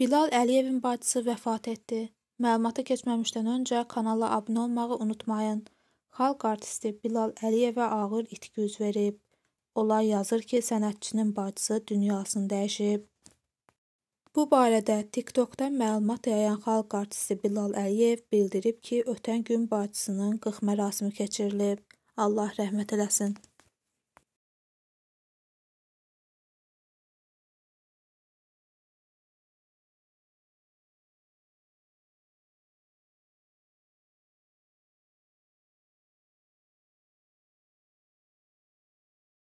Bilal Əliyevin bacısı vəfat etdi. Məlumata keçməmişdən öncə kanala abunə olmağı unutmayın. Xalq artisti Bilal Əliyevə ağır itki üz verib. Olay yazır ki, sənətçinin bacısı dünyasını dəyişib. Bu barədə TikTokdan məlumat yayan xalq artisti Bilal Əliyev bildirib ki, ötən gün bacısının qırx mərasimi keçirilib. Allah rəhmət eləsin.